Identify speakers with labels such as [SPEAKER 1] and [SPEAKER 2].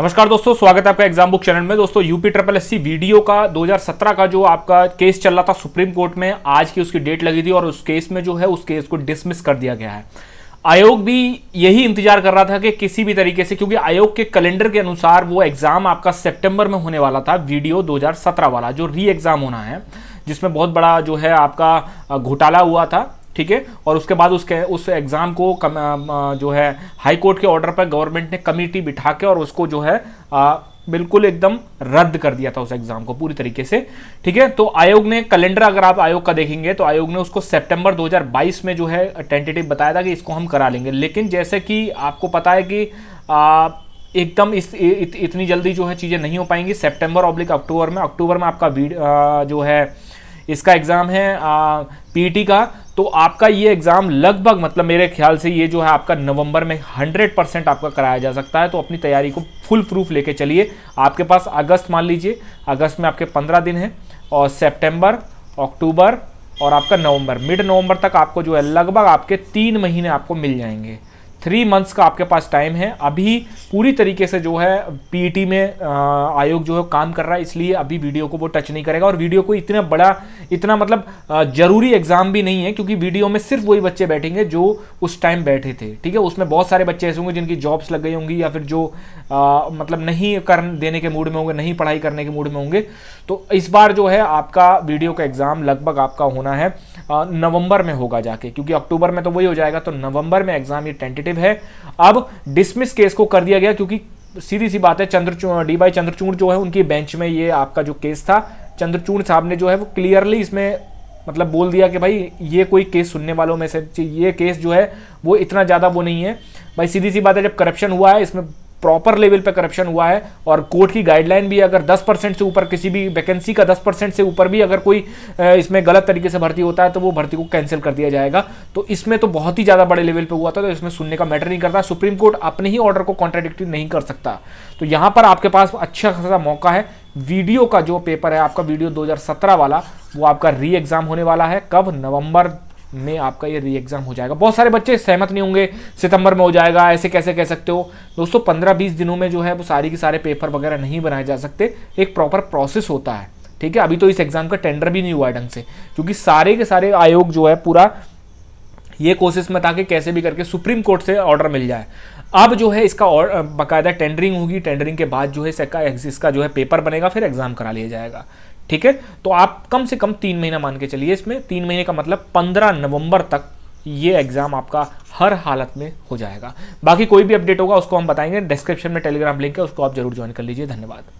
[SPEAKER 1] नमस्कार दोस्तों स्वागत है आपका एग्जाम बुक चैनल में दोस्तों यूपी ट्रिपल एससी वीडियो का 2017 का जो आपका केस चल रहा था सुप्रीम कोर्ट में आज की उसकी डेट लगी थी और उस केस में जो है उस केस को डिसमिस कर दिया गया है आयोग भी यही इंतजार कर रहा था कि किसी भी तरीके से क्योंकि आयोग के कैलेंडर के अनुसार वो एग्जाम आपका सेप्टेम्बर में होने वाला था वीडियो दो वाला जो री एग्जाम होना है जिसमें बहुत बड़ा जो है आपका घोटाला हुआ था ठीक है और उसके बाद उसके उस एग्ज़ाम को कम, आ, जो है हाई कोर्ट के ऑर्डर पर गवर्नमेंट ने कमिटी बिठा के और उसको जो है आ, बिल्कुल एकदम रद्द कर दिया था उस एग्जाम को पूरी तरीके से ठीक है तो आयोग ने कैलेंडर अगर आप आयोग का देखेंगे तो आयोग ने उसको सितंबर 2022 में जो है टेंटेटिव बताया था कि इसको हम करा लेंगे लेकिन जैसे कि आपको पता है कि आ, एकदम इस इत, इत, इतनी जल्दी जो है चीज़ें नहीं हो पाएंगी सेप्टेम्बर ऑब्लिक अक्टूबर में अक्टूबर में आपका आ, जो है इसका एग्ज़ाम है पीटी e का तो आपका ये एग्ज़ाम लगभग मतलब मेरे ख्याल से ये जो है आपका नवंबर में 100 परसेंट आपका कराया जा सकता है तो अपनी तैयारी को फुल प्रूफ लेके चलिए आपके पास अगस्त मान लीजिए अगस्त में आपके 15 दिन हैं और सितंबर, अक्टूबर और आपका नवंबर मिड नवंबर तक आपको जो है लगभग आपके तीन महीने आपको मिल जाएंगे थ्री मंथ्स का आपके पास टाइम है अभी पूरी तरीके से जो है पीटी e में आयोग जो है काम कर रहा है इसलिए अभी वीडियो को वो टच नहीं करेगा और वीडियो को इतना बड़ा इतना मतलब ज़रूरी एग्जाम भी नहीं है क्योंकि वीडियो में सिर्फ वही बच्चे बैठेंगे जो उस टाइम बैठे थे ठीक है उसमें बहुत सारे बच्चे ऐसे होंगे जिनकी जॉब्स लग गई होंगी या फिर जो आ, मतलब नहीं कर देने के मूड में होंगे नहीं पढ़ाई करने के मूड में होंगे तो इस बार जो है आपका वीडियो का एग्ज़ाम लगभग आपका होना है नवंबर में होगा जाके क्योंकि अक्टूबर में तो वही हो जाएगा तो नवंबर में एग्जाम ये टेंटेटिव है अब डिसमिस केस को कर दिया गया क्योंकि सीधी सी बात है चंद्रचू डी बाई चंद्रचूड़ जो है उनकी बेंच में ये आपका जो केस था चंद्रचूड़ साहब ने जो है वो क्लियरली इसमें मतलब बोल दिया कि भाई ये कोई केस सुनने वालों में से ये केस जो है वो इतना ज़्यादा वो नहीं है भाई सीधी सी बात है जब करप्शन हुआ है इसमें प्रॉपर लेवल पे करप्शन हुआ है और कोर्ट की गाइडलाइन भी अगर 10 परसेंट से ऊपर किसी भी वैकेंसी का 10 परसेंट से ऊपर भी अगर कोई इसमें गलत तरीके से भर्ती होता है तो वो भर्ती को कैंसिल कर दिया जाएगा तो इसमें तो बहुत ही ज़्यादा बड़े लेवल पर हुआ था तो इसमें सुनने का मैटर नहीं करता सुप्रीम कोर्ट अपने ही ऑर्डर को कॉन्ट्राडिक्टिव नहीं कर सकता तो यहाँ पर आपके पास अच्छा खासा मौका है वीडियो का जो पेपर है आपका वीडियो दो वाला वो आपका री एग्ज़ाम होने वाला है कब नवंबर में आपका ये री एग्ज़ाम हो जाएगा बहुत सारे बच्चे सहमत नहीं होंगे सितंबर में हो जाएगा ऐसे कैसे कह सकते हो दोस्तों पंद्रह बीस दिनों में जो है वो सारी के सारे पेपर वगैरह नहीं बनाए जा सकते एक प्रॉपर प्रोसेस होता है ठीक है अभी तो इस एग्ज़ाम का टेंडर भी नहीं हुआ है ढंग से क्योंकि सारे के सारे आयोग जो है पूरा ये कोशिश में था कि कैसे भी करके सुप्रीम कोर्ट से ऑर्डर मिल जाए अब जो है इसका और बाकायदा टेंडरिंग होगी टेंडरिंग के बाद जो है इसका इसका जो है पेपर बनेगा फिर एग्ज़ाम करा लिया जाएगा ठीक है तो आप कम से कम तीन महीना मान के चलिए इसमें तीन महीने का मतलब पंद्रह नवंबर तक ये एग्ज़ाम आपका हर हालत में हो जाएगा बाकी कोई भी अपडेट होगा उसको हम बताएंगे डिस्क्रिप्शन में टेलीग्राम लिंक है उसको आप जरूर ज्वाइन कर लीजिए धन्यवाद